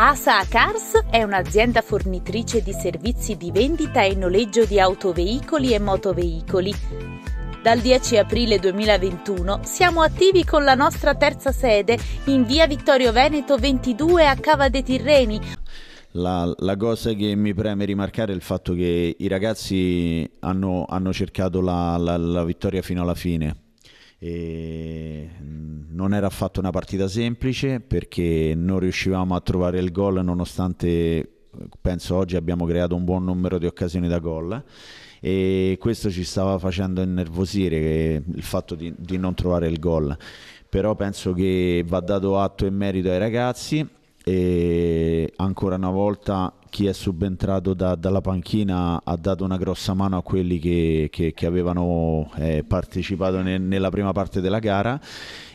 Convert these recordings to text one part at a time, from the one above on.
ASA Cars è un'azienda fornitrice di servizi di vendita e noleggio di autoveicoli e motoveicoli. Dal 10 aprile 2021 siamo attivi con la nostra terza sede in via Vittorio Veneto 22 a Cava dei Tirreni, la, la, cosa che mi preme rimarcare è il fatto che i ragazzi hanno, hanno cercato la, la, la vittoria fino alla fine e mm, non era affatto una partita semplice perché non riuscivamo a trovare il gol nonostante penso oggi abbiamo creato un buon numero di occasioni da gol e questo ci stava facendo innervosire eh, il fatto di, di non trovare il gol però penso che va dato atto e merito ai ragazzi e ancora una volta chi è subentrato da, dalla panchina ha dato una grossa mano a quelli che, che, che avevano eh, partecipato ne, nella prima parte della gara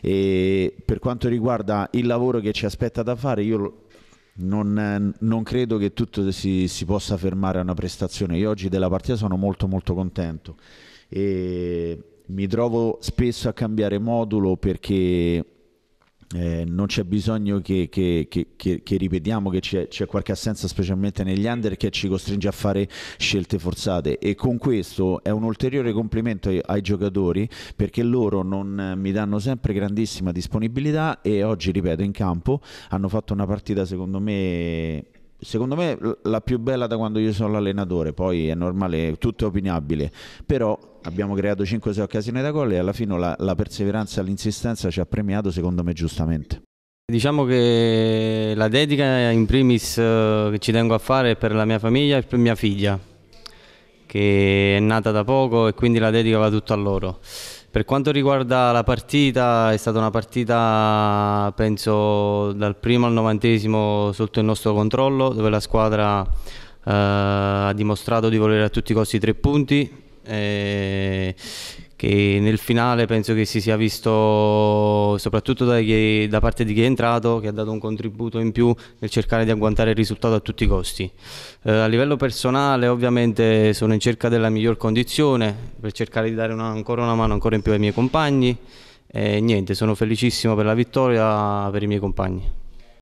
e per quanto riguarda il lavoro che ci aspetta da fare io non, non, credo che tutto si, si, possa fermare a una prestazione. Io oggi della partita sono molto molto contento e mi trovo spesso a cambiare modulo perché eh, non c'è bisogno che, che, che, che ripetiamo che c'è, c'è, qualche assenza specialmente negli under che ci costringe a fare scelte forzate e con questo è un ulteriore complimento ai, ai giocatori perché loro non eh, mi danno sempre grandissima disponibilità e oggi ripeto in campo hanno fatto una partita secondo me secondo me la più bella da quando io sono l'allenatore, poi è normale, tutto è opinabile, però abbiamo creato 5-6 occasioni da gol e alla fine la, la perseveranza e l'insistenza ci ha premiato secondo me giustamente. Diciamo che la dedica in primis eh, che ci tengo a fare è per la mia famiglia e per mia figlia che è nata da poco e quindi la dedica va tutta a loro. Per quanto riguarda la partita, è stata una partita penso dal primo al novantesimo sotto il nostro controllo, dove la squadra eh, ha dimostrato di volere a tutti i costi tre punti. E eh, che nel finale penso che si sia visto soprattutto da, chi, da, parte di chi è entrato che ha dato un contributo in più nel cercare di agguantare il risultato a tutti i costi. Eh, a livello personale ovviamente sono in cerca della miglior condizione per cercare di dare una, ancora una mano ancora in più ai miei compagni e niente, sono felicissimo per la vittoria per i miei compagni.